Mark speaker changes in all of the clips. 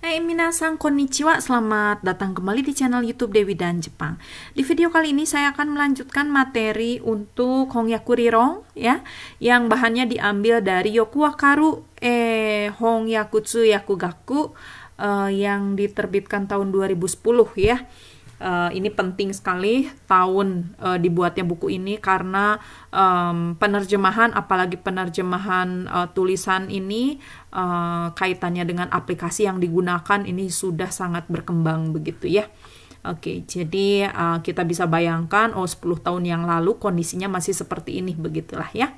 Speaker 1: Hai eh, hey, minasang konnichiwa, selamat datang kembali di channel YouTube Dewi dan Jepang. Di video kali ini saya akan melanjutkan materi untuk Hongyaku Rirong ya, yang bahannya diambil dari Yokuwakaru eh Hongyakutsu Yakugaku eh, yang diterbitkan tahun 2010 ya uh, ini penting sekali tahun uh, dibuatnya buku ini karena um, penerjemahan apalagi penerjemahan uh, tulisan ini uh, kaitannya dengan aplikasi yang digunakan ini sudah sangat berkembang begitu ya. Oke, okay, jadi uh, kita bisa bayangkan oh 10 tahun yang lalu kondisinya masih seperti ini begitulah ya.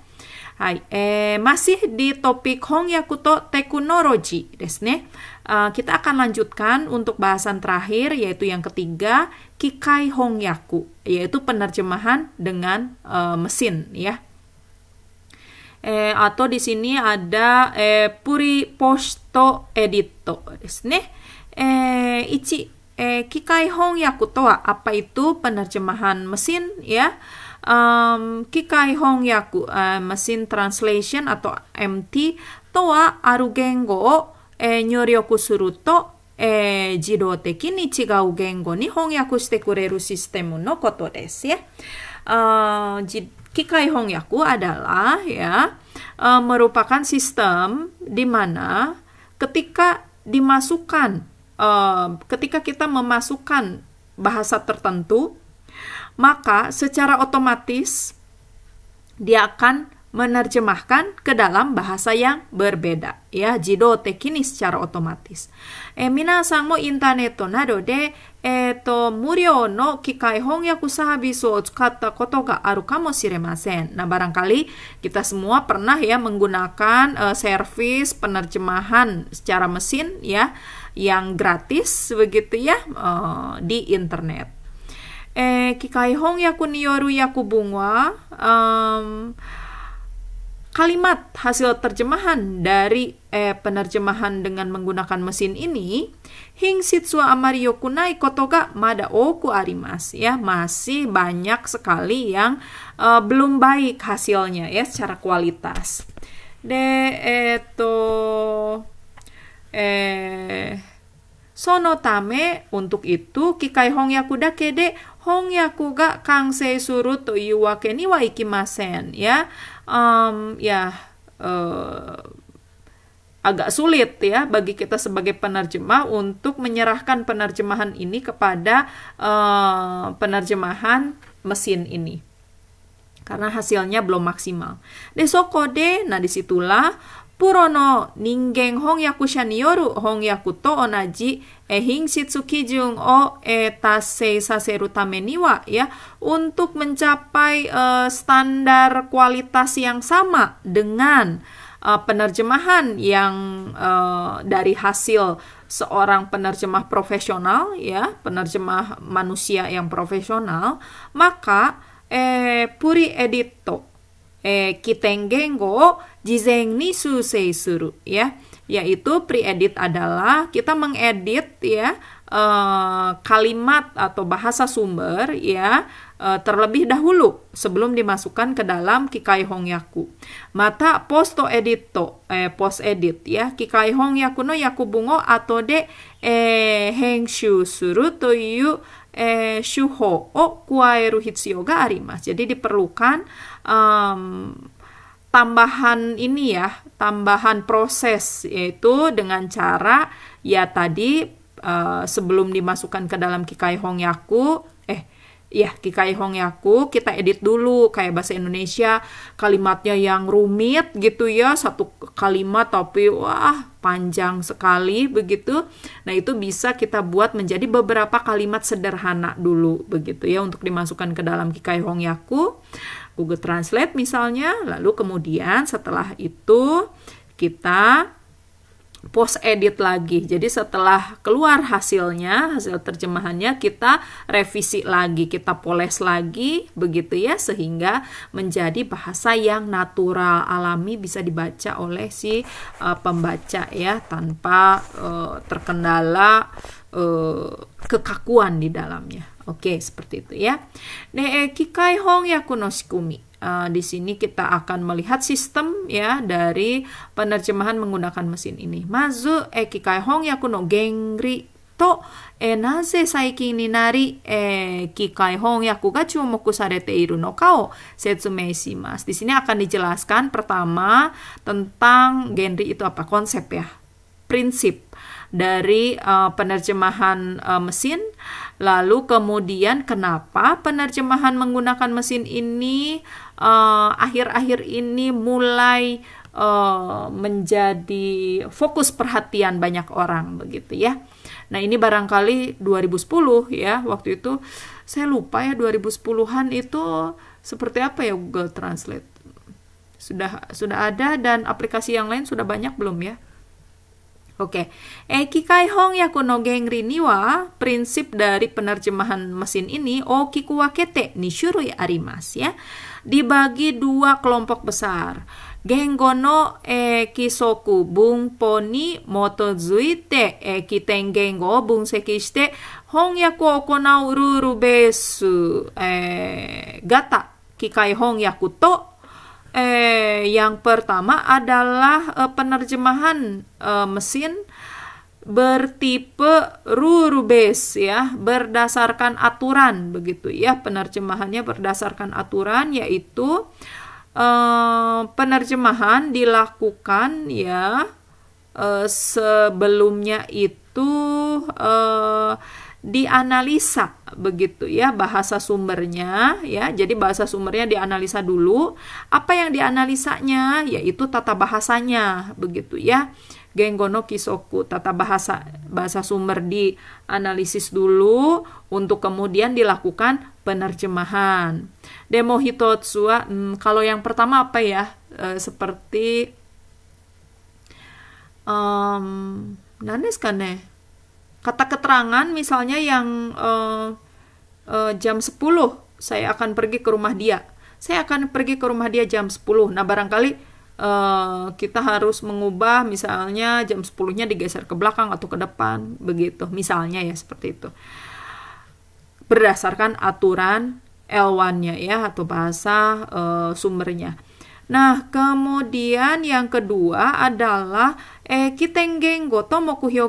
Speaker 1: Eh, masih di topik Hongyakuto Teknologi desne. Eh, kita akan lanjutkan untuk bahasan terakhir yaitu yang ketiga Kikai Hongyaku yaitu penerjemahan dengan uh, mesin ya. Eh, atau di sini ada eh, Puri Posto Edito desne. Eh, ichi eh, Kikai Hongyaku toa apa itu penerjemahan mesin ya? um, Kikai Hong Yaku uh, eh, mesin translation atau MT toa aru gengo o e, eh, nyuryoku suru to yaku adalah ya uh, merupakan sistem di mana ketika dimasukkan uh, ketika kita memasukkan bahasa tertentu maka secara otomatis dia akan menerjemahkan ke dalam bahasa yang berbeda ya jido tekini secara otomatis. Eh, minasan mo internet nado de eto murio no kikai hongyaku sahabisu o tsukatta koto ga aru kamoshiremasen. Nah, barangkali kita semua pernah ya menggunakan uh, servis penerjemahan secara mesin ya yang gratis begitu ya uh, di internet. えー、機械翻訳による訳文は、um, e kalimat hasil terjemahan dari eh, penerjemahan dengan menggunakan mesin ini sitsua amario kunai kotoga mada oku arimas ya masih banyak sekali yang uh, belum baik hasilnya ya secara kualitas de eto eh sono tame untuk itu kikai hong yakuda kede ga kangsei suru to iu wake ni wa ikimasen ya. Um, ya uh, agak sulit ya bagi kita sebagai penerjemah untuk menyerahkan penerjemahan ini kepada uh, penerjemahan mesin ini karena hasilnya belum maksimal. Desokode, nah disitulah E o プロの人間翻訳者による翻訳と同じ、え品質基準を、え e ya untuk mencapai、uh, e, standar kualitas yang sama dengan penerjemahan yang dari hasil seorang penerjemah profesional ya penerjemah manusia yang profesional maka eh puri edito eh kitenggengo jizeng nisu seisuru ya yaitu pre-edit adalah kita mengedit ya eh, kalimat atau bahasa sumber ya eh, terlebih dahulu sebelum dimasukkan ke dalam kikai hongyaku. Mata posto edito eh, post edit ya kikai hongyaku no yaku bungo atau de eh, shu suru toyu eh, shuho o kuaeru hitsuyou ga Jadi diperlukan um, tambahan ini ya, tambahan proses yaitu dengan cara ya tadi uh, sebelum dimasukkan ke dalam kikai hongyaku eh ya kikai hongyaku kita edit dulu kayak bahasa Indonesia kalimatnya yang rumit gitu ya satu kalimat tapi wah panjang sekali begitu nah itu bisa kita buat menjadi beberapa kalimat sederhana dulu begitu ya untuk dimasukkan ke dalam kikai hongyaku Google Translate misalnya, lalu kemudian setelah itu kita post edit lagi. Jadi setelah keluar hasilnya, hasil terjemahannya kita revisi lagi, kita poles lagi begitu ya sehingga menjadi bahasa yang natural, alami bisa dibaca oleh si uh, pembaca ya tanpa uh, terkendala Eh, kekakuan di dalamnya. Oke, okay, seperti itu ya. Ne eh, kikai hong yakunoshikumi. Uh, di sini kita akan melihat sistem ya dari penerjemahan menggunakan mesin ini. Mazu e kikai hong yakuno gengri to e naze saiki ni nari e kikai hong yaku ga chumoku sarete iru no ka o setsumei shimasu. Di sini akan dijelaskan pertama tentang genri itu apa konsep ya. Prinsip dari uh, penerjemahan uh, mesin. Lalu kemudian kenapa penerjemahan menggunakan mesin ini eh, akhir-akhir uh, ini mulai uh, menjadi fokus perhatian banyak orang begitu ya. Nah, ini barangkali 2010 ya, waktu itu saya lupa ya 2010-an itu seperti apa ya Google Translate. Sudah sudah ada dan aplikasi yang lain sudah banyak belum ya? Oke, okay. Ekikai ya kuno Gengri niwa prinsip dari penerjemahan mesin ini oki kuwakete kete ni shurui arimas ya. Dibagi dua kelompok besar. Gengo no bung kisoku moto zuite motozuite e kiten bung sekiste hong hongyaku okonau ruru besu eh, gata kikai ya yakuto Eh, yang pertama adalah eh, penerjemahan eh, mesin bertipe rule ya, berdasarkan aturan begitu ya. Penerjemahannya berdasarkan aturan yaitu eh, penerjemahan dilakukan ya eh, sebelumnya itu eh, dianalisa begitu ya bahasa sumbernya ya jadi bahasa sumbernya dianalisa dulu apa yang dianalisanya yaitu tata bahasanya begitu ya Genggono Kisoku tata bahasa bahasa sumber dianalisis dulu untuk kemudian dilakukan penerjemahan demo hitotsua hmm, kalau yang pertama apa ya e, seperti um, nanes kan ya kata keterangan misalnya yang uh, uh, jam 10 saya akan pergi ke rumah dia. Saya akan pergi ke rumah dia jam 10. Nah, barangkali Uh, kita harus mengubah misalnya jam 10-nya digeser ke belakang atau ke depan begitu misalnya ya seperti itu berdasarkan aturan L1-nya ya atau bahasa uh, sumbernya. Nah, kemudian yang kedua adalah kita kitenggenggo tomoku hyo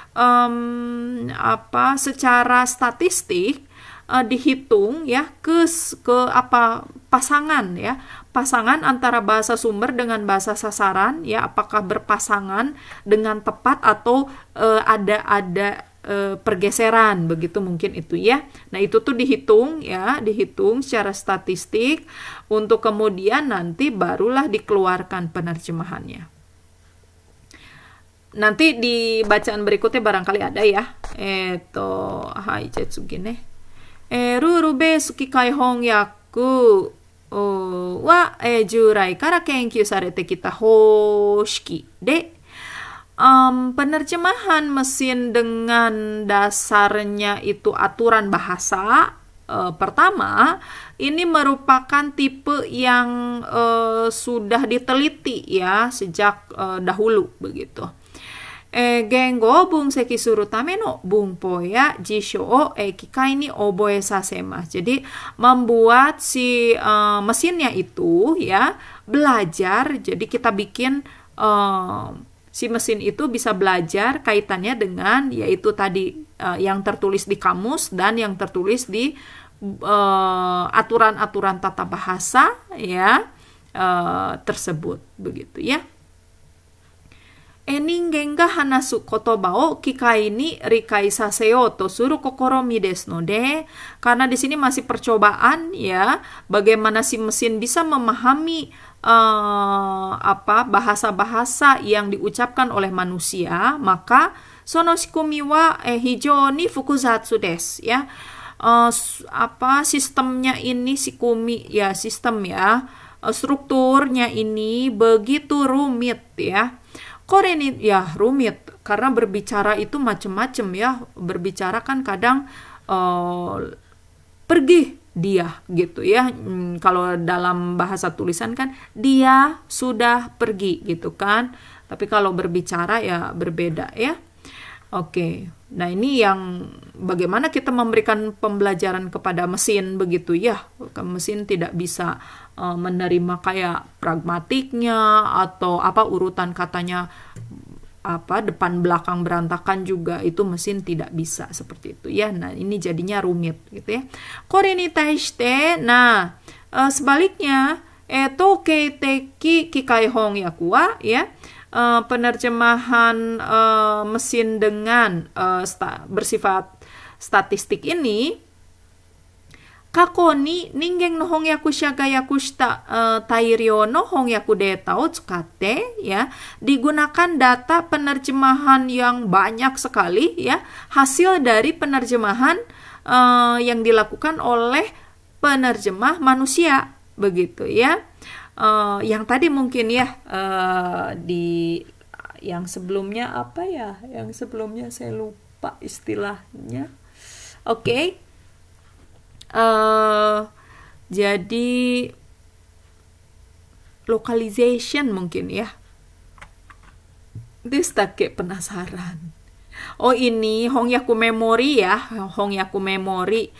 Speaker 1: um, apa secara statistik uh, dihitung ya ke ke apa pasangan ya pasangan antara bahasa sumber dengan bahasa sasaran ya apakah berpasangan dengan tepat atau uh, ada ada E, pergeseran begitu mungkin itu ya nah itu tuh dihitung ya dihitung secara statistik untuk kemudian nanti barulah dikeluarkan penerjemahannya nanti di bacaan berikutnya barangkali ada ya. Eto, hai jetsugi ne. Eh, ruru suki kai hongyaku wa e jurai kara kenkyu sarete kita hoshiki de um, penerjemahan mesin dengan dasarnya itu aturan bahasa uh, pertama ini merupakan tipe yang uh, sudah diteliti ya sejak uh, dahulu begitu. E, Jadi membuat si uh, mesinnya itu ya belajar. Jadi kita bikin uh, si mesin itu bisa belajar kaitannya dengan yaitu tadi uh, yang tertulis di kamus dan yang tertulis di aturan-aturan tata bahasa ya uh, tersebut begitu ya. Ening suru kokoro mides to karena di sini masih percobaan ya, bagaimana si mesin bisa memahami uh, apa bahasa-bahasa yang diucapkan oleh manusia, maka sonoshikumi wa eh, ni fukuzatsu des ya. Uh, apa sistemnya ini sikumi ya sistem ya strukturnya ini begitu rumit ya ini ya rumit karena berbicara itu macem-macem ya berbicara kan kadang uh, pergi dia gitu ya hmm, kalau dalam bahasa tulisan kan dia sudah pergi gitu kan tapi kalau berbicara ya berbeda ya oke nah ini yang bagaimana kita memberikan pembelajaran kepada mesin begitu ya mesin tidak bisa Eh, menerima kayak pragmatiknya atau apa urutan katanya apa depan belakang berantakan juga itu mesin tidak bisa seperti itu ya nah ini jadinya rumit gitu ya koreni taishite nah uh, sebaliknya eto keiteki kikai hong yakua ya uh, penerjemahan uh, mesin dengan uh, sta bersifat statistik ini Eh, ya digunakan data penerjemahan yang banyak sekali, ya, hasil dari penerjemahan uh, yang dilakukan oleh penerjemah manusia, begitu ya. Uh, yang tadi mungkin ya uh, di yang sebelumnya apa ya? Yang sebelumnya saya lupa istilahnya. Oke. Okay Eh, jadi localization mungkin ya this kayak penasaran oh ini Hongyaku Memory ya Hongyaku Memory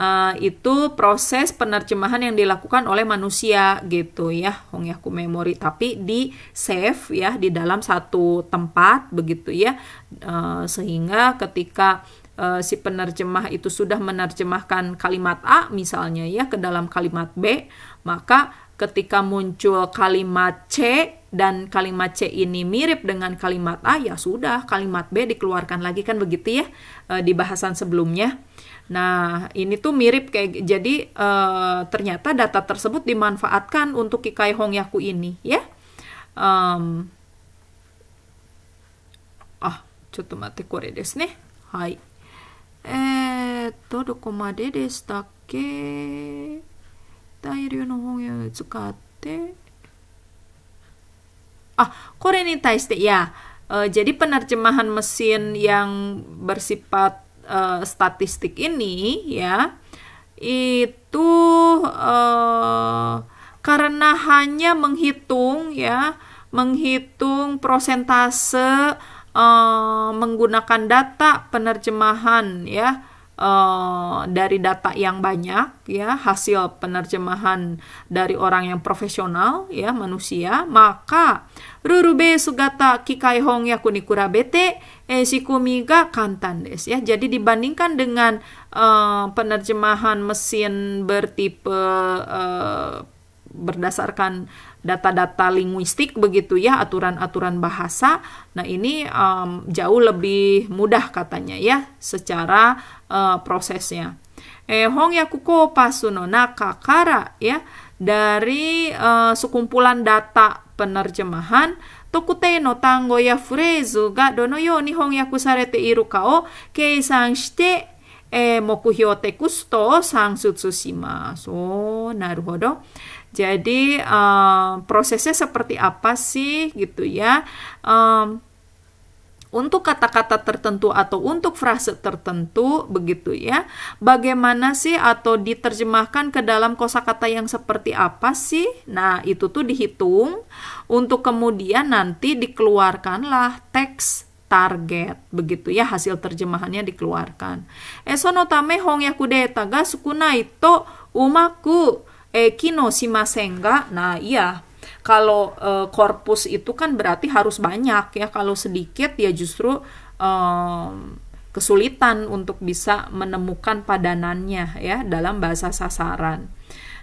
Speaker 1: uh, itu proses penerjemahan yang dilakukan oleh manusia gitu ya Hongyaku Memory tapi di save ya di dalam satu tempat begitu ya uh, sehingga ketika Eh, si penerjemah itu sudah menerjemahkan kalimat A misalnya ya ke dalam kalimat B, maka ketika muncul kalimat C dan kalimat C ini mirip dengan kalimat A ya sudah kalimat B dikeluarkan lagi kan begitu ya uh, di bahasan sebelumnya. Nah, ini tuh mirip kayak jadi e, ternyata data tersebut dimanfaatkan untuk Kikai Hongyaku ini ya. Um, ah, ちょっと待ってこれですね。はい。えー、っと、どこまででしたっけ大量の方言を使って、ah jadi penerjemahan mesin yang bersifat e, statistik ini ya itu uh, karena hanya menghitung ya menghitung prosentase uh, menggunakan data penerjemahan ya uh, dari data yang banyak ya hasil penerjemahan dari orang yang profesional ya manusia maka rurube sugata kikai hong yakuni kurabete eh shikumi ga kantan des ya jadi dibandingkan dengan uh, penerjemahan mesin bertipe uh, berdasarkan data-data linguistik begitu ya aturan-aturan bahasa. Nah ini um, jauh lebih mudah katanya ya secara uh, prosesnya. Eh Hong ya Yakuko Pasuno Nakakara ya dari uh, sekumpulan data penerjemahan Tokute no tango ya furezu ga dono yo ni hong hongyaku sarete iru ka o keisan shite eh, naruhodo jadi uh, prosesnya seperti apa sih gitu ya? Um, untuk kata-kata tertentu atau untuk frase tertentu begitu ya. Bagaimana sih atau diterjemahkan ke dalam kosakata yang seperti apa sih? Nah, itu tuh dihitung untuk kemudian nanti dikeluarkanlah teks target begitu ya hasil terjemahannya dikeluarkan. Eso hongyaku tame hong yakudeta sukuna itu umaku eh kino shimasenga nah iya kalau uh, korpus itu kan berarti harus banyak ya kalau sedikit ya justru um, kesulitan untuk bisa menemukan padanannya ya dalam bahasa sasaran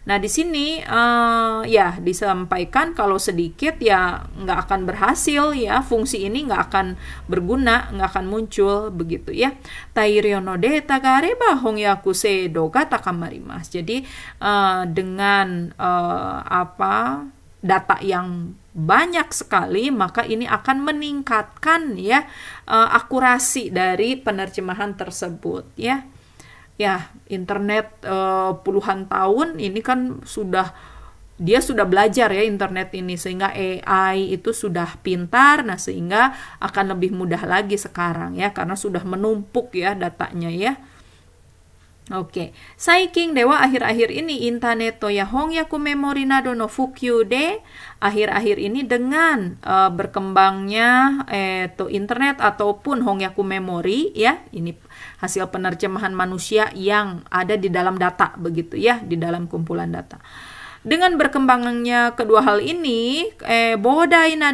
Speaker 1: Nah, di sini uh, ya disampaikan kalau sedikit ya nggak akan berhasil ya, fungsi ini nggak akan berguna, nggak akan muncul begitu ya. Tairionode takareba hongyakusei doga takamarimas. Jadi uh, dengan uh, apa data yang banyak sekali maka ini akan meningkatkan ya akurasi dari penerjemahan tersebut ya ya internet uh, puluhan tahun ini kan sudah dia sudah belajar ya internet ini sehingga AI itu sudah pintar nah sehingga akan lebih mudah lagi sekarang ya karena sudah menumpuk ya datanya ya. Oke, okay. Saiking dewa akhir-akhir ini internet to ya hongyaku memori nado no fukyu de akhir-akhir ini dengan uh, berkembangnya eh, to internet ataupun hongyaku memori ya ini hasil penerjemahan manusia yang ada di dalam data begitu ya, di dalam kumpulan data. Dengan berkembangnya kedua hal ini, eh, bodai na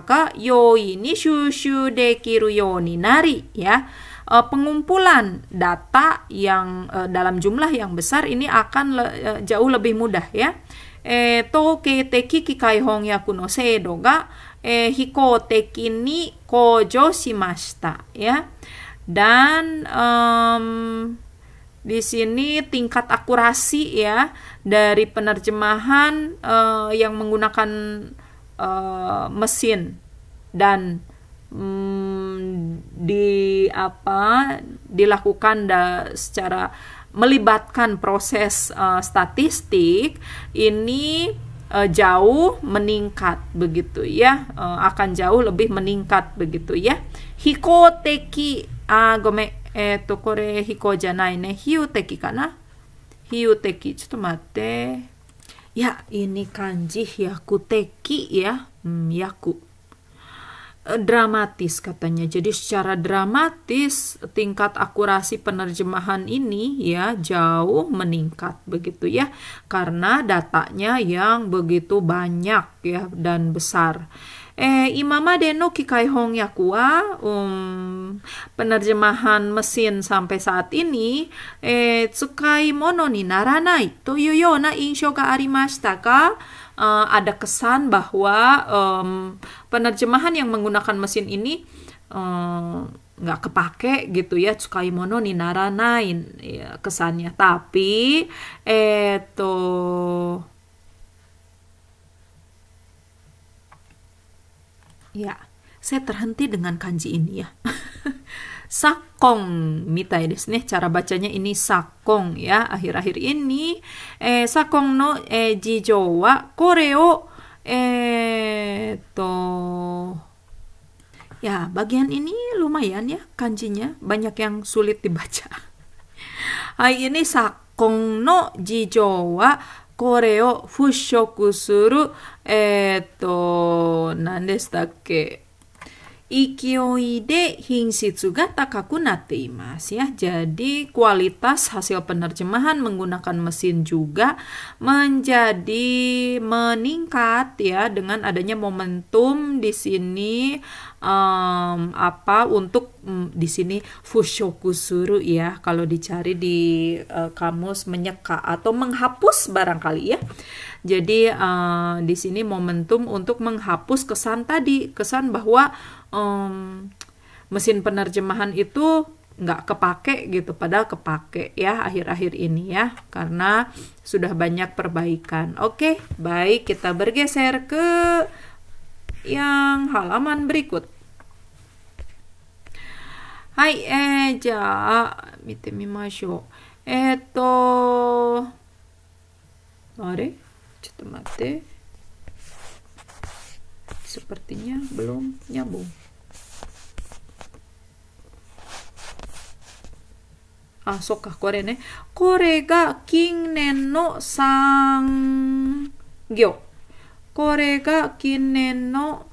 Speaker 1: ka yoi ni shushu dekiru yoni nari ya. Uh, pengumpulan data yang uh, dalam jumlah yang besar ini akan le, uh, jauh lebih mudah ya. Eh, toke teki kikai hong ya kuno seido ga eh, hiko teki ni kojo shimashita ya dan um, di sini tingkat akurasi ya dari penerjemahan uh, yang menggunakan uh, mesin dan um, di apa dilakukan da, secara melibatkan proses uh, statistik ini uh, jauh meningkat begitu ya uh, akan jauh lebih meningkat begitu ya hikoteki ini kanji teki ya. Hmm, Dramatis katanya. Jadi secara dramatis tingkat akurasi penerjemahan ini ya jauh meningkat begitu ya. Karena datanya yang begitu banyak ya dan besar. Eh, Imamade Deno Kikai hong yakua um, penerjemahan mesin sampai saat ini eh, tsukai mono ni naranai toyu na insho ga arimashita ka? Uh, ada kesan bahwa um, penerjemahan yang menggunakan mesin ini um, nggak kepake gitu ya mono ni naranain ya, kesannya tapi eh Ya, saya terhenti dengan kanji ini ya. sakong mitai desu Cara bacanya ini sakong ya. Akhir-akhir ini eh, sakong no eh, jijo wa kore eh to Ya, bagian ini lumayan ya kanjinya, banyak yang sulit dibaca. Hai ini sakong no jijo wa koreo o fushoku suru えー、っと、何でしたっけ勢い de eh, mas ya. Jadi kualitas hasil penerjemahan menggunakan mesin juga menjadi meningkat ya dengan adanya momentum di sini um, apa untuk um, di sini fushoku suru ya kalau dicari di uh, kamus menyeka atau menghapus barangkali ya. Jadi uh, di sini momentum untuk menghapus kesan tadi kesan bahwa um, mesin penerjemahan itu nggak kepake gitu padahal kepake ya akhir-akhir ini ya karena sudah banyak perbaikan oke baik kita bergeser ke yang halaman berikut はい、えー、じゃあ、見てみましょう。えー、っと、あれちょっと待って。Sepertinya belum nyambung. Ah, so ka, kore ne. Kore ga kinen no sangyo. Kore ga kinen no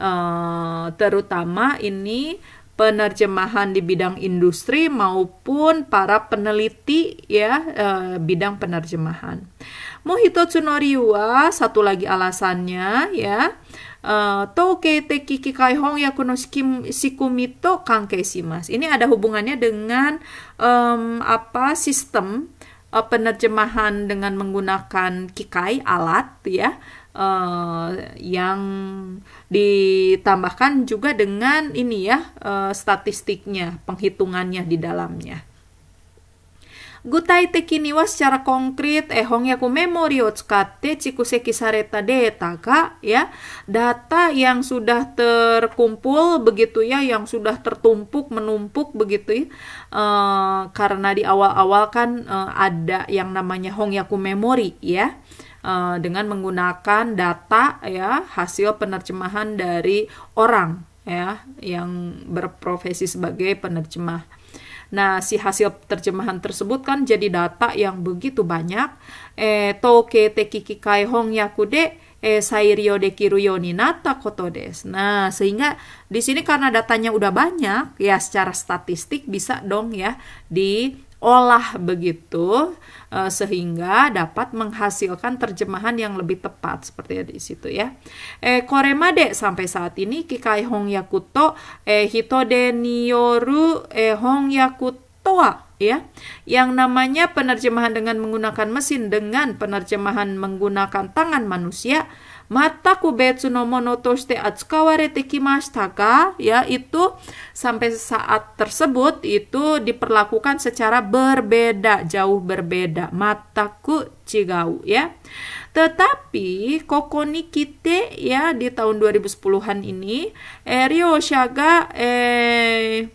Speaker 1: uh, terutama ini penerjemahan di bidang industri maupun para peneliti ya uh, bidang penerjemahan. Mohito Tsunoriwa satu lagi alasannya ya. Uh, eh, te kiki kaihong yakuno shikumito kankesimas. Ini ada hubungannya dengan um, apa sistem uh, penerjemahan dengan menggunakan kikai alat ya uh, yang ditambahkan juga dengan ini ya uh, statistiknya, penghitungannya di dalamnya. Gutai secara konkret eh hong hongyaku memori o tsukatte chikuseki sareta data ka ya data yang sudah terkumpul begitu ya yang sudah tertumpuk menumpuk begitu ya e, karena di awal-awal kan e, ada yang namanya hong hongyaku memori ya Eh, dengan menggunakan data ya hasil penerjemahan dari orang ya yang berprofesi sebagai penerjemah. Nah, si hasil terjemahan tersebut kan jadi data yang begitu banyak. Eh, toke tekiki kai hong yakude eh, kiruyo ni nata koto des. Nah, sehingga di sini karena datanya udah banyak, ya secara statistik bisa dong ya di olah begitu eh, sehingga dapat menghasilkan terjemahan yang lebih tepat seperti di situ ya. Eh koremade sampai saat ini kikai hong yakuto eh hitode nioru eh hong yakuto ya yang namanya penerjemahan dengan menggunakan mesin dengan penerjemahan menggunakan tangan manusia Mataku ya itu sampai saat tersebut itu diperlakukan secara berbeda jauh berbeda mataku cigau ya tetapi Kokoni Kite ya di tahun 2010-an ini Erio eh, Shaga eh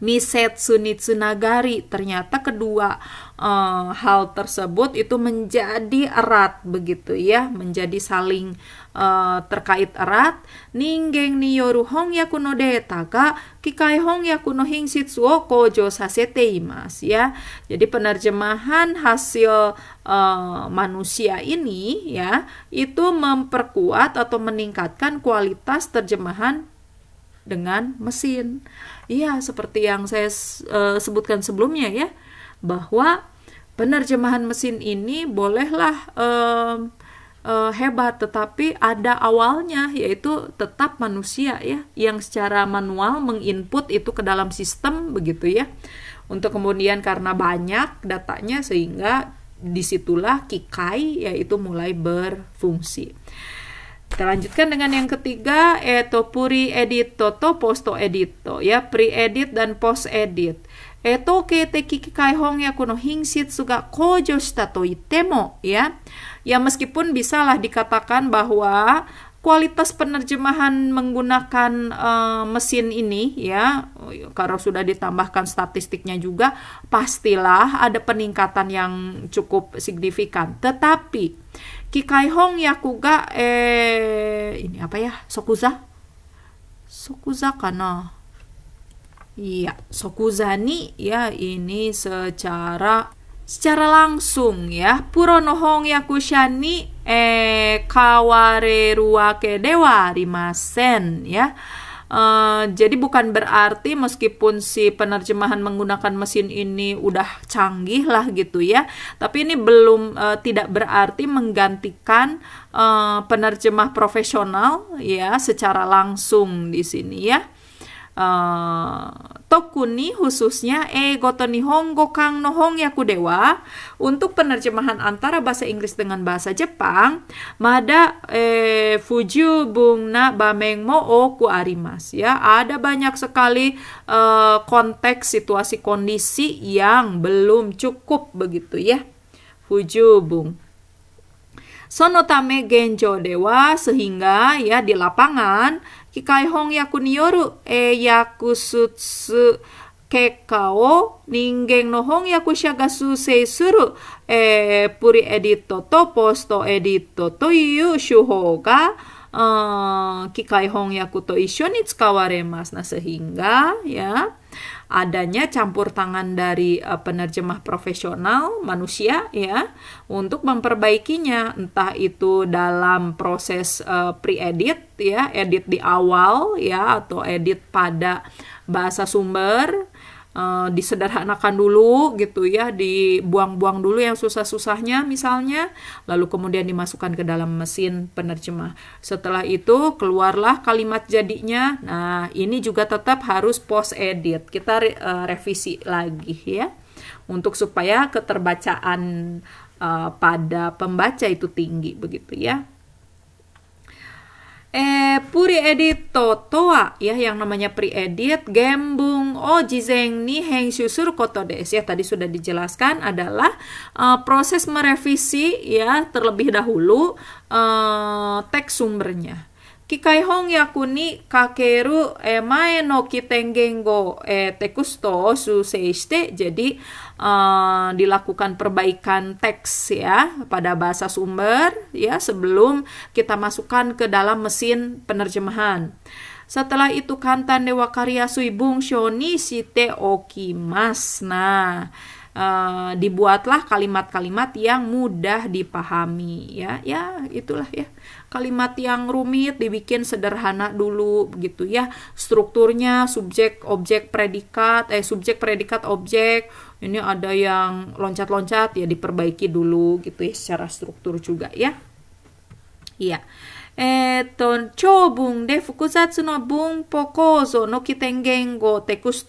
Speaker 1: Misetsu Nitsunagari ternyata kedua uh, hal tersebut itu menjadi erat begitu ya, menjadi saling uh, terkait erat. Ninggeng ni yoru hong kuno deta ga kikai hong kuno hing sitsuo kojo sasete imas ya. Jadi penerjemahan hasil uh, manusia ini ya itu memperkuat atau meningkatkan kualitas terjemahan dengan mesin. Iya, seperti yang saya uh, sebutkan sebelumnya ya, bahwa penerjemahan mesin ini bolehlah um, uh, hebat tetapi ada awalnya yaitu tetap manusia ya yang secara manual menginput itu ke dalam sistem begitu ya untuk kemudian karena banyak datanya sehingga disitulah kikai yaitu mulai berfungsi kita lanjutkan dengan yang ketiga eto puri edito to posto edito ya pre edit dan post edit え統計的機械翻訳の品質が向上したと言っても ya ya meskipun bisalah dikatakan bahwa kualitas penerjemahan menggunakan eh, mesin ini ya kalau sudah ditambahkan statistiknya juga pastilah ada peningkatan yang cukup signifikan tetapi Kikai Hong Yakuga eh ini apa ya Sokuza Sokuza kana Iya, Sokuzani ya ini secara secara langsung ya. Puronohong yakushani e eh, kawareru wake dewa rimasen ya. Uh, jadi bukan berarti meskipun si penerjemahan menggunakan mesin ini udah canggih lah gitu ya, tapi ini belum uh, tidak berarti menggantikan uh, penerjemah profesional ya secara langsung di sini ya uh, Tokuni khususnya Eh, Nihongo Kang no ya Dewa untuk penerjemahan antara bahasa Inggris dengan bahasa Jepang Mada eh, Fuju Bungna Bamengmo ku Arimas ya ada banyak sekali e, konteks situasi kondisi yang belum cukup begitu ya Fuju Bung Sonotame Genjo Dewa sehingga ya di lapangan 機械翻訳による英訳術結果を人間の翻訳者が修正する、えー、プリエディットとポストエディットという手法が、うん、機械翻訳と一緒に使われます。な、s 品が。i a adanya campur tangan dari uh, penerjemah profesional manusia ya untuk memperbaikinya entah itu dalam proses uh, pre-edit ya edit di awal ya atau edit pada bahasa sumber Eh, disederhanakan dulu gitu ya, dibuang-buang dulu yang susah-susahnya misalnya, lalu kemudian dimasukkan ke dalam mesin penerjemah. Setelah itu keluarlah kalimat jadinya. Nah, ini juga tetap harus post edit. Kita re eh, revisi lagi ya untuk supaya keterbacaan uh, pada pembaca itu tinggi begitu ya eh puri edit totoa ya yang namanya pre-edit gembung oh, jizeng ni heng susur koto des ya tadi sudah dijelaskan adalah uh, proses merevisi ya terlebih dahulu uh, teks sumbernya Kikai hong yakuni kakeru eh, mae no kitengengo eh, tekusto su seiste. Jadi uh, dilakukan perbaikan teks ya pada bahasa sumber ya sebelum kita masukkan ke dalam mesin penerjemahan. Setelah itu kantan dewa karya suibung shoni site okimas. Nah, uh, dibuatlah kalimat-kalimat yang mudah dipahami ya. Ya, itulah ya kalimat yang rumit dibikin sederhana dulu gitu ya strukturnya subjek objek predikat eh subjek predikat objek ini ada yang loncat-loncat ya diperbaiki dulu gitu ya secara struktur juga ya iya no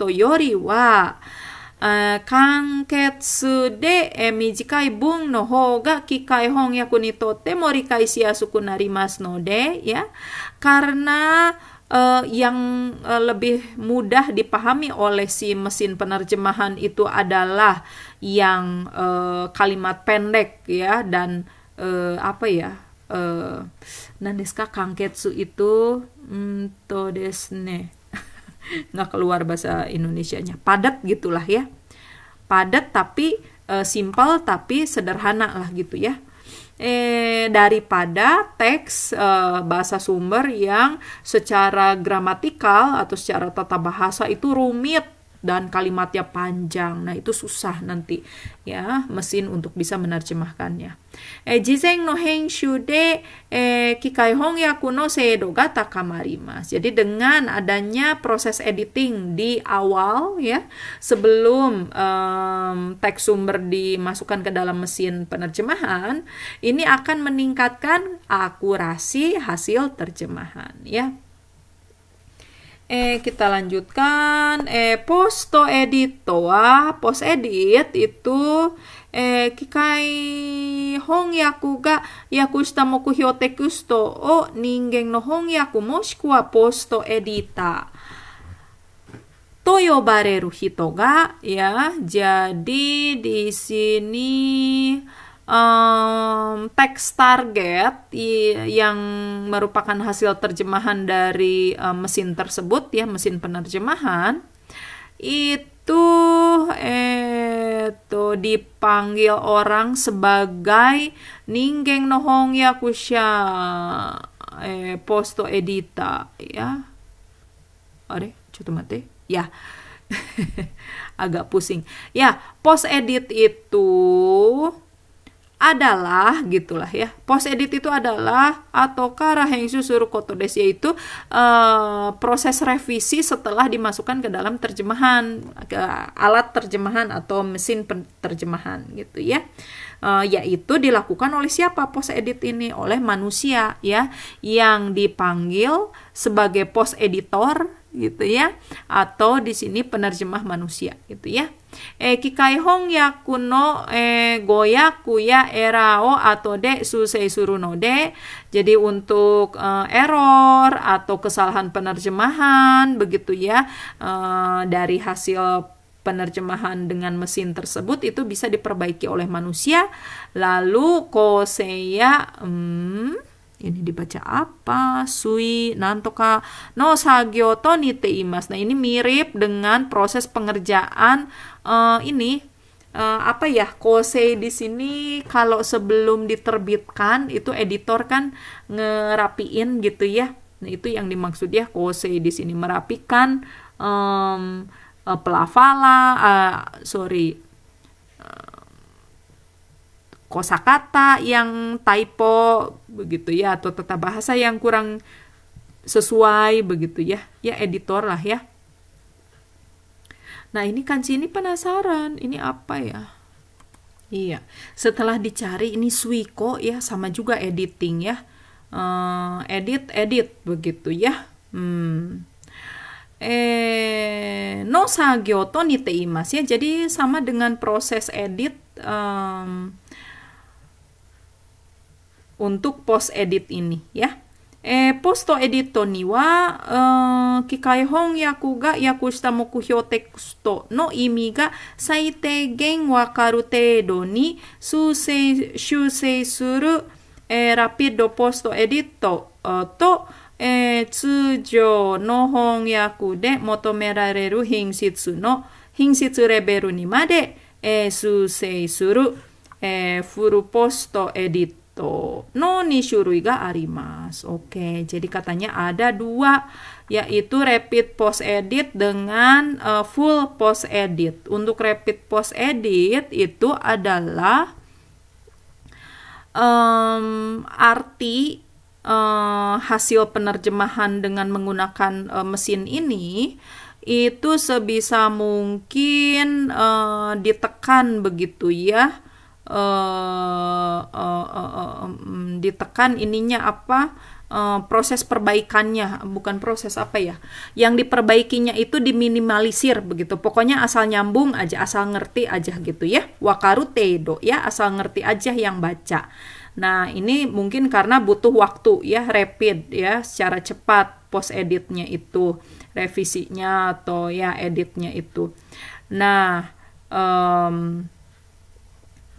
Speaker 1: yori wa. Uh, eh, hong ya. karena uh, yang uh, lebih mudah dipahami oleh si mesin penerjemahan itu adalah yang uh, kalimat pendek ya dan uh, apa ya uh, nandeska kangketsu itu mm, todesne nggak keluar bahasa Indonesia-nya padat gitulah ya padat tapi e, eh, simple tapi sederhana lah gitu ya eh, daripada teks e, bahasa sumber yang secara gramatikal atau secara tata bahasa itu rumit dan kalimatnya panjang. Nah, itu susah nanti ya mesin untuk bisa menerjemahkannya. Eh jiseng no henshu de eh kikai hong ya kuno seedo gata kamarimas. Jadi dengan adanya proses editing di awal ya sebelum um, teks sumber dimasukkan ke dalam mesin penerjemahan, ini akan meningkatkan akurasi hasil terjemahan ya eh kita lanjutkan eh posto edit toa ah. post edit itu eh kikai hongyaku ga yaku shita mokuhyo tekusto o ningen no hongyaku moshiku wa posto edita toyobareru hito ga ya jadi di sini um, teks target yang merupakan hasil terjemahan dari um, mesin tersebut ya mesin penerjemahan itu itu dipanggil orang sebagai ninggeng nohong kusya eh, posto edita ya Ade, coba mati ya agak pusing ya post edit itu adalah gitulah ya post edit itu adalah atau suruh suru des yaitu uh, proses revisi setelah dimasukkan ke dalam terjemahan ke alat terjemahan atau mesin terjemahan gitu ya uh, yaitu dilakukan oleh siapa post edit ini oleh manusia ya yang dipanggil sebagai post editor gitu ya atau di sini penerjemah manusia gitu ya eh kikai hong ya kuno eh goya kuya erao atau de susei suruno de jadi untuk eh, error atau kesalahan penerjemahan begitu ya eh, dari hasil penerjemahan dengan mesin tersebut itu bisa diperbaiki oleh manusia lalu koseya hmm, ini dibaca apa sui nantoka no sagyoto nite imas nah ini mirip dengan proses pengerjaan uh, ini uh, apa ya kose di sini kalau sebelum diterbitkan itu editor kan ngerapiin gitu ya nah itu yang dimaksud ya kose di sini merapikan um, eh, pelafala uh, sorry kosakata yang typo begitu ya atau tata bahasa yang kurang sesuai begitu ya ya editor lah ya nah ini kan sini penasaran ini apa ya iya setelah dicari ini Suiko ya sama juga editing ya eh, edit edit begitu ya hmm. eh no sagyoto nite imas ya jadi sama dengan proses edit um, untuk post edit ini ya. Eh, posto edito ni wa, eh, kikaihon yaku ga yaku shita mokuhyo teksto no imi ga saiteigen wakaru teido ni susei, shusei suru eh, rapido posto edito eh, to eh, tsujo no honyaku de motomerareru hinshitsu no hinshitsu reberu ni made eh, susei suru eh, furu posto edito Gitu. no, suruh ga arimas. Oke, jadi katanya ada dua yaitu rapid post edit dengan uh, full post edit. Untuk rapid post edit itu adalah um, arti uh, hasil penerjemahan dengan menggunakan uh, mesin ini itu sebisa mungkin uh, ditekan begitu ya uh, uh, uh, uh, um, ditekan ininya apa uh, proses perbaikannya bukan proses apa ya yang diperbaikinya itu diminimalisir begitu pokoknya asal nyambung aja asal ngerti aja gitu ya wakaru tedo ya asal ngerti aja yang baca nah ini mungkin karena butuh waktu ya rapid ya secara cepat post editnya itu revisinya atau ya editnya itu nah um,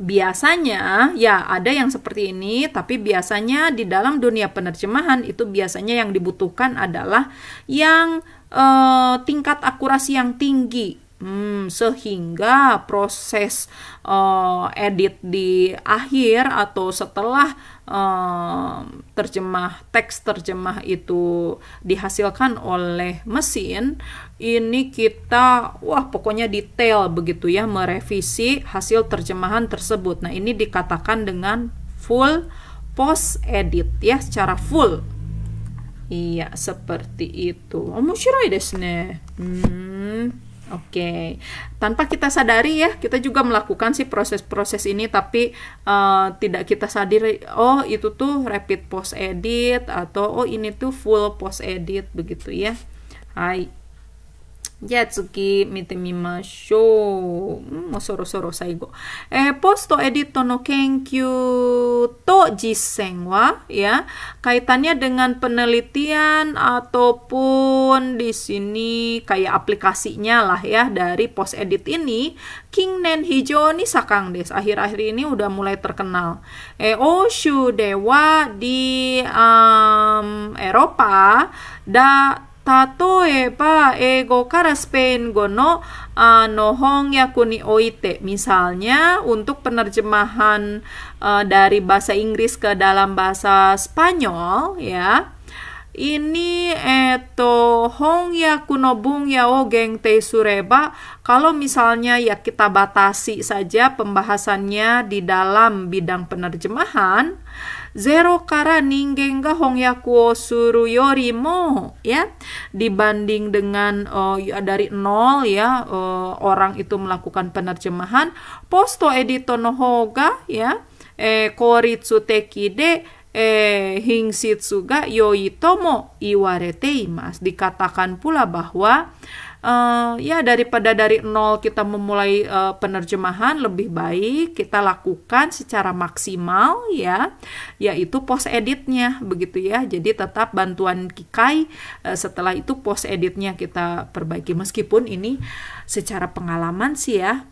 Speaker 1: Biasanya ya ada yang seperti ini, tapi biasanya di dalam dunia penerjemahan itu biasanya yang dibutuhkan adalah yang eh, tingkat akurasi yang tinggi Hmm, sehingga proses uh, edit di akhir atau setelah uh, terjemah teks terjemah itu dihasilkan oleh mesin, ini kita wah pokoknya detail begitu ya merevisi hasil terjemahan tersebut. Nah, ini dikatakan dengan full post edit ya secara full. Iya, seperti itu. oh desu ne. Hmm. Oke, okay. tanpa kita sadari ya kita juga melakukan sih proses-proses ini tapi uh, tidak kita sadari oh itu tuh rapid post edit atau oh ini tuh full post edit begitu ya. Hai. じゃあ次見てみましょう。もうそろそろ最後。えー、ポストエディットの研究と実践は ya mm, eh, kaitannya dengan penelitian ataupun di sini kayak aplikasinya lah ya dari post edit ini King Nen Hijo ini sakang des akhir-akhir ini udah mulai terkenal. Eh Oshu Dewa di um, Eropa da ego kara Spain gono nohong yakuni oite. Misalnya, untuk penerjemahan uh, dari bahasa Inggris ke dalam bahasa Spanyol, ya. Ini eto hong ya kunobung ya o geng te sureba. Kalau misalnya ya kita batasi saja pembahasannya di dalam bidang penerjemahan, zero mo hong ya dibanding dengan uh, dari nol ya uh, orang itu melakukan penerjemahan posto edito no hoga ya eh, koritsu teki de eh hingsitsu ga yoitomo iwarete imas dikatakan pula bahwa uh, ya daripada dari nol kita memulai uh, penerjemahan lebih baik kita lakukan secara maksimal ya yaitu post editnya begitu ya jadi tetap bantuan Kikai uh, setelah itu post editnya kita perbaiki meskipun ini secara pengalaman sih ya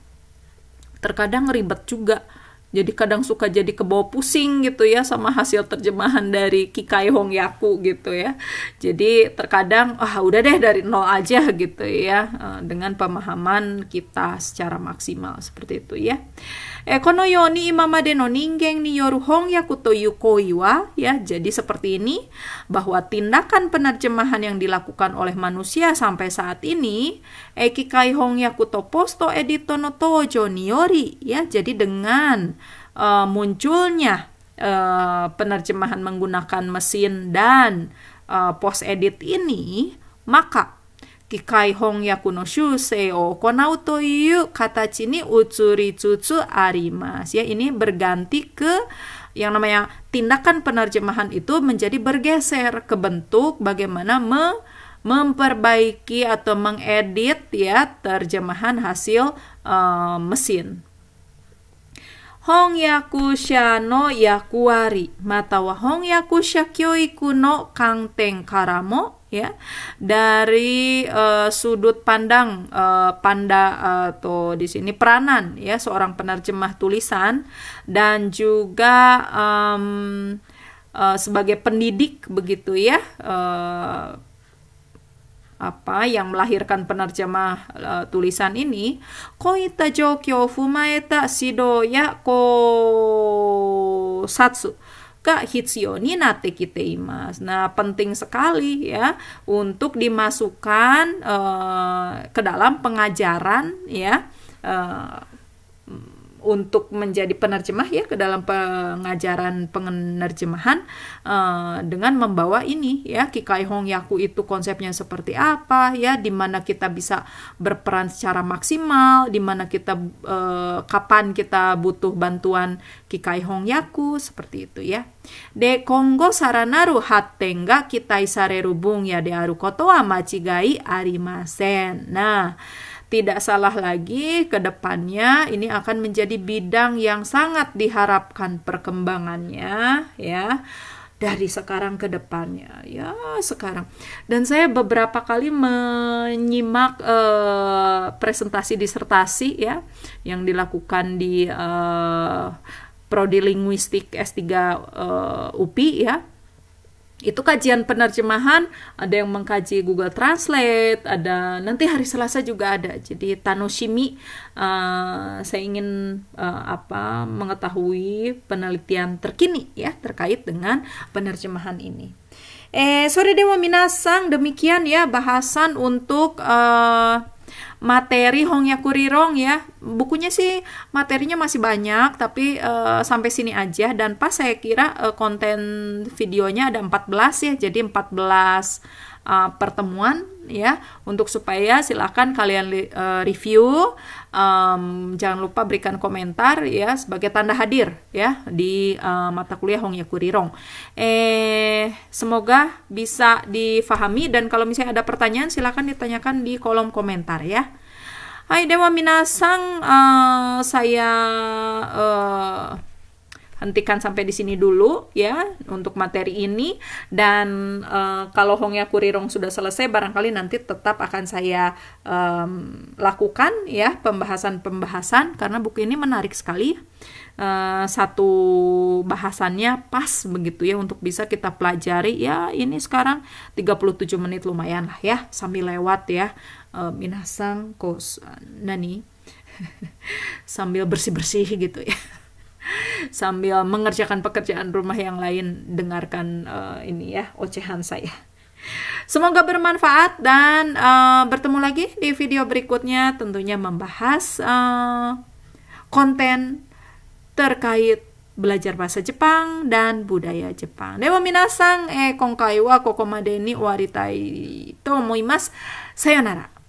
Speaker 1: terkadang ribet juga jadi kadang suka jadi kebawa pusing gitu ya sama hasil terjemahan dari Kikai Hong Yaku gitu ya. Jadi terkadang ah udah deh dari nol aja gitu ya eh, dengan pemahaman kita secara maksimal seperti itu ya eh, kono ni imama deno ninggeng ni yoru ya jadi seperti ini bahwa tindakan penerjemahan yang dilakukan oleh manusia sampai saat ini ekikai hongyaku to posto edito no tojo niori ya jadi dengan uh, munculnya uh, penerjemahan menggunakan mesin dan uh, eh, post edit ini maka o kata Arimas ya ini berganti ke yang namanya tindakan penerjemahan itu menjadi bergeser ke bentuk bagaimana me memperbaiki atau mengedit ya terjemahan hasil uh, mesin. Hongyaku no yakuari matawa hongyaku shakyoi no kangteng karamo ya dari uh, sudut pandang uh, panda atau eh, uh, di sini peranan ya seorang penerjemah tulisan dan juga um, uh, sebagai pendidik begitu ya uh, apa yang melahirkan penerjemah uh, tulisan ini koita jokyo fumaeta sido ya ko satsu ga hitsioni nate kita imas. Nah, penting sekali ya untuk dimasukkan uh, ke dalam pengajaran ya uh, untuk menjadi penerjemah ya ke dalam pengajaran penerjemahan uh, eh, dengan membawa ini ya Kikai Hong Yaku itu konsepnya seperti apa ya di mana kita bisa berperan secara maksimal di mana kita uh, kapan kita butuh bantuan Kikai Hong Yaku seperti itu ya De Kongo saranaru hatenga kitai sarerubung rubung ya de aru kotoa machigai arimasen nah tidak salah lagi, ke depannya ini akan menjadi bidang yang sangat diharapkan perkembangannya, ya dari sekarang ke depannya ya sekarang dan saya beberapa kali menyimak uh, presentasi disertasi ya yang dilakukan di uh, prodi linguistik S3 uh, eh, UPI ya itu kajian penerjemahan ada yang mengkaji Google Translate ada nanti hari Selasa juga ada jadi Tanoshimi uh, saya ingin uh, apa mengetahui penelitian terkini ya terkait dengan penerjemahan ini eh sore dewa minasang demikian ya bahasan untuk uh, materi Rong ya. Bukunya sih materinya masih banyak tapi uh, sampai sini aja dan pas saya kira uh, konten videonya ada 14 ya. Jadi 14 uh, eh, pertemuan ya untuk supaya silahkan kalian uh, review um, jangan lupa berikan komentar ya sebagai tanda hadir ya di uh, mata kuliah Hong Rirong eh semoga bisa difahami dan kalau misalnya ada pertanyaan silahkan ditanyakan di kolom komentar ya Hai Dewa Minasang, uh, saya uh, hentikan sampai di sini dulu ya untuk materi ini dan uh, kalau Hongya Kurirong sudah selesai barangkali nanti tetap akan saya um, lakukan ya pembahasan-pembahasan karena buku ini menarik sekali uh, satu bahasannya pas begitu ya untuk bisa kita pelajari ya ini sekarang 37 menit lumayan lah ya sambil lewat ya uh, minasang kos nani sambil bersih-bersih gitu ya sambil mengerjakan pekerjaan rumah yang lain dengarkan uh, ini ya ocehan saya. Semoga bermanfaat dan uh, bertemu lagi di video berikutnya tentunya membahas uh, konten terkait belajar bahasa Jepang dan budaya Jepang. Dewa minasang eh kongkai wa kokomadeni waritai to Sayonara.